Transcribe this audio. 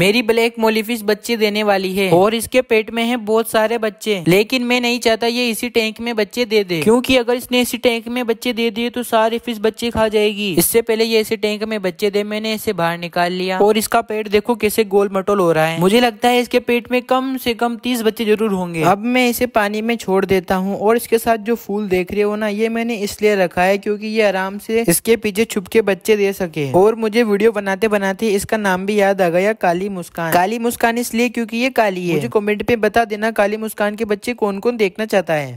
मेरी ब्लैक मोलिफिस बच्चे देने वाली है और इसके पेट में है बहुत सारे बच्चे लेकिन मैं नहीं चाहता ये इसी टैंक में बच्चे दे दे क्योंकि अगर इसने इसी टैंक में बच्चे दे दिए तो सारे फिश बच्चे खा जाएगी इससे पहले ये इसी टैंक में बच्चे दे मैंने इसे बाहर निकाल लिया और इसका पेट देखो कैसे गोल मटोल हो रहा है मुझे लगता है इसके पेट में कम से कम तीस बच्चे जरूर होंगे अब मैं इसे पानी में छोड़ देता हूँ और इसके साथ जो फूल देख रहे हो ना ये मैंने इसलिए रखा है क्योंकि ये आराम से इसके पीछे छुप के बच्चे दे सके और मुझे वीडियो बनाते बनाते इसका नाम भी याद आ गया काली काली मुस्कान काली मुस्कान इसलिए क्योंकि ये काली है मुझे कमेंट पे बता देना काली मुस्कान के बच्चे कौन कौन देखना चाहता है